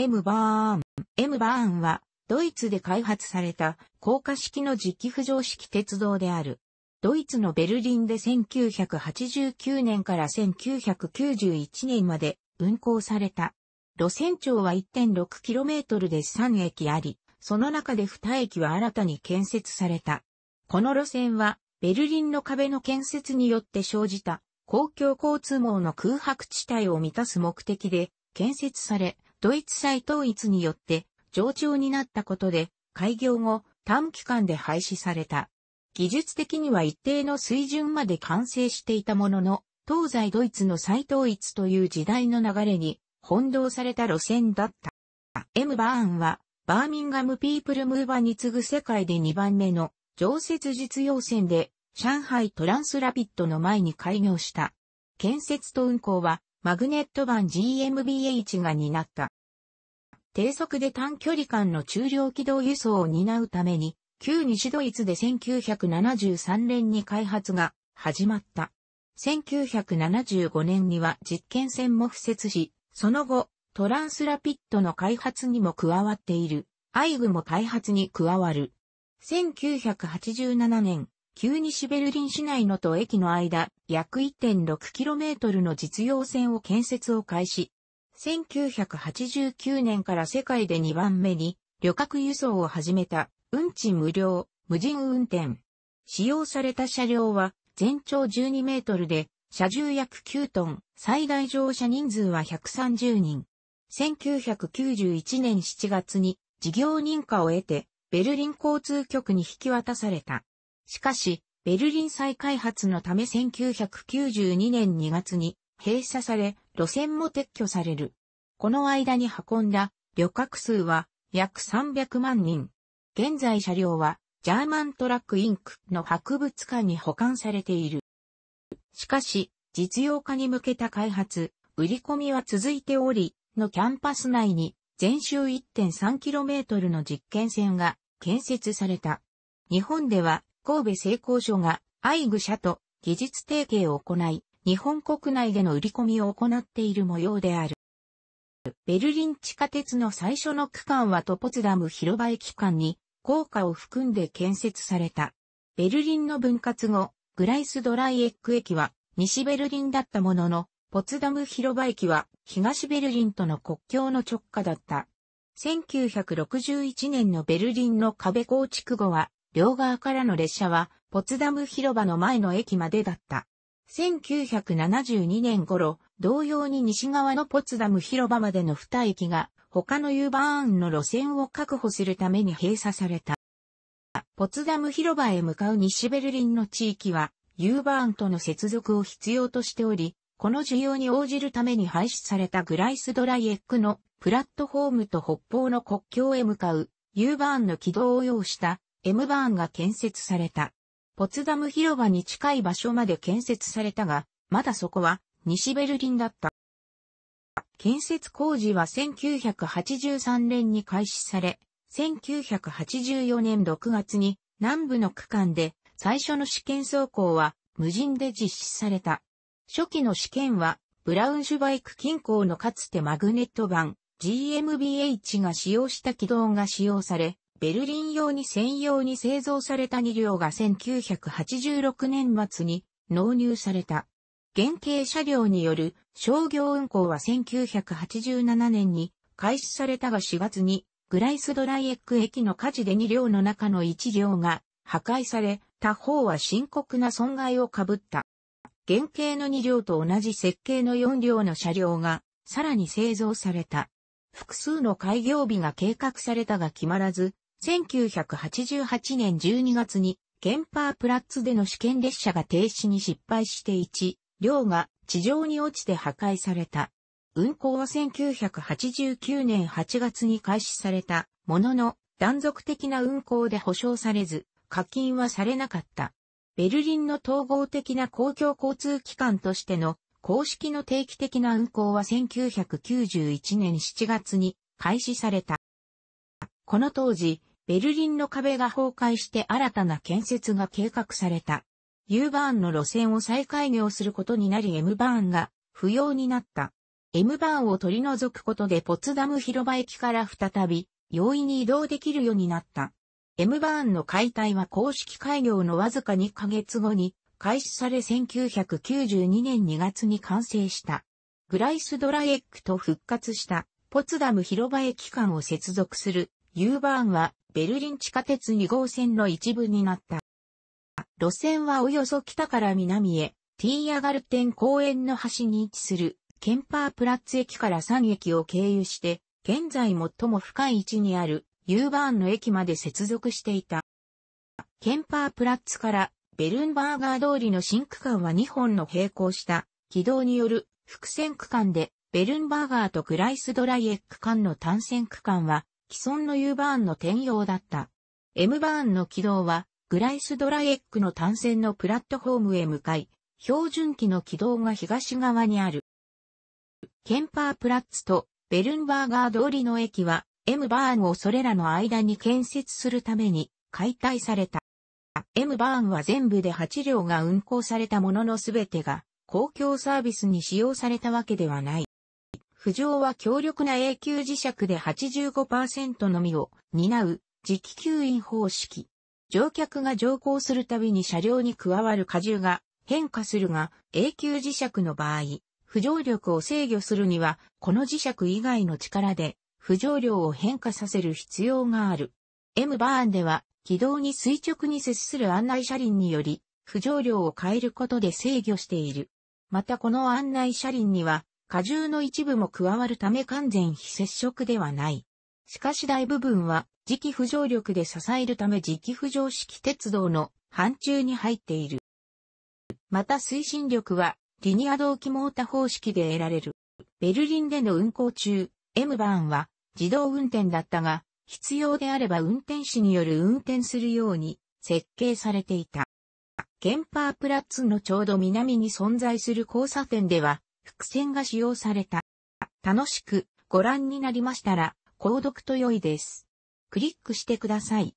M バーン。M バーンは、ドイツで開発された、高架式の磁気浮上式鉄道である。ドイツのベルリンで1989年から1991年まで運行された。路線長は 1.6km で3駅あり、その中で2駅は新たに建設された。この路線は、ベルリンの壁の建設によって生じた公共交通網の空白地帯を満たす目的で建設され、ドイツ再統一によって上長になったことで、開業後、短期間で廃止された。技術的には一定の水準まで完成していたものの、東西ドイツの再統一という時代の流れに翻弄された路線だった。M バーンは、バーミンガムピープルムーバに次ぐ世界で2番目の常設実用線で、上海トランスラピッドの前に開業した。建設と運行は、マグネット版 GMBH が担った。低速で短距離間の中量軌道輸送を担うために、旧西ドイツで1973年に開発が始まった。1975年には実験船も付設し、その後、トランスラピットの開発にも加わっている、アイグも開発に加わる。1987年、旧西ベルリン市内のと駅の間、約 1.6km の実用線を建設を開始。1989年から世界で2番目に旅客輸送を始めた運賃無料、無人運転。使用された車両は全長12メートルで車重約9トン、最大乗車人数は130人。1991年7月に事業認可を得てベルリン交通局に引き渡された。しかし、ベルリン再開発のため1992年2月に閉鎖され、路線も撤去される。この間に運んだ旅客数は約300万人。現在車両はジャーマントラックインクの博物館に保管されている。しかし、実用化に向けた開発、売り込みは続いており、のキャンパス内に全周 1.3km の実験線が建設された。日本では神戸製鋼所がイグ社と技術提携を行い、日本国内での売り込みを行っている模様である。ベルリン地下鉄の最初の区間はトポツダム広場駅間に高架を含んで建設された。ベルリンの分割後、グライスドライエック駅は西ベルリンだったものの、ポツダム広場駅は東ベルリンとの国境の直下だった。1961年のベルリンの壁構築後は両側からの列車は、ポツダム広場の前の駅までだった。1972年頃、同様に西側のポツダム広場までの2駅が、他の U バーンの路線を確保するために閉鎖された。ポツダム広場へ向かう西ベルリンの地域は、U バーンとの接続を必要としており、この需要に応じるために廃止されたグライスドライエックのプラットフォームと北方の国境へ向かう U バーンの軌道を要したエムバーンが建設された。ポツダム広場に近い場所まで建設されたが、まだそこは西ベルリンだった。建設工事は1983年に開始され、1984年6月に南部の区間で最初の試験走行は無人で実施された。初期の試験はブラウンシュバイク近郊のかつてマグネット版 GMBH が使用した軌道が使用され、ベルリン用に専用に製造された2両が1986年末に納入された。原型車両による商業運行は1987年に開始されたが4月にグライスドライエック駅の火事で2両の中の1両が破壊され、他方は深刻な損害を被った。原型の2両と同じ設計の4両の車両がさらに製造された。複数の開業日が計画されたが決まらず、1988年12月に、ケンパープラッツでの試験列車が停止に失敗して1、両が地上に落ちて破壊された。運行は1989年8月に開始されたものの断続的な運行で保証されず課金はされなかった。ベルリンの統合的な公共交通機関としての公式の定期的な運行は1991年7月に開始された。この当時、ベルリンの壁が崩壊して新たな建設が計画された。U バーンの路線を再開業することになり M バーンが不要になった。M バーンを取り除くことでポツダム広場駅から再び容易に移動できるようになった。M バーンの解体は公式開業のわずか2ヶ月後に開始され1992年2月に完成した。グライスドラエックと復活したポツダム広場駅間を接続する U バーンはベルリン地下鉄2号線の一部になった。路線はおよそ北から南へ、ティーアガルテン公園の端に位置する、ケンパープラッツ駅から3駅を経由して、現在最も深い位置にある、ユーバーンの駅まで接続していた。ケンパープラッツからベルンバーガー通りの新区間は2本の並行した軌道による伏線区間でベルンバーガーとグライスドライエック間の単線区間は既存の U バーンの転用だった。M バーンの軌道は、グライスドライエックの単線のプラットフォームへ向かい、標準機の軌道が東側にある。ケンパープラッツとベルンバーガー通りの駅は、M バーンをそれらの間に建設するために解体された。M バーンは全部で8両が運行されたもののすべてが公共サービスに使用されたわけではない。浮上は強力な永久磁石で85%のみを担う磁気吸引方式。乗客が乗降するたびに車両に加わる荷重が変化するが、永久磁石の場合、浮上力を制御するには、この磁石以外の力で、浮上量を変化させる必要がある。M バーンでは、軌道に垂直に接する案内車輪により、浮上量を変えることで制御している。またこの案内車輪には、荷重の一部も加わるため完全非接触ではない。しかし大部分は磁気浮上力で支えるため磁気浮上式鉄道の範疇に入っている。また推進力はリニア同期モータ方式で得られる。ベルリンでの運行中、M バーンは自動運転だったが、必要であれば運転士による運転するように設計されていた。ケンパープラッツのちょうど南に存在する交差点では、伏線が使用された。楽しくご覧になりましたら、購読と良いです。クリックしてください。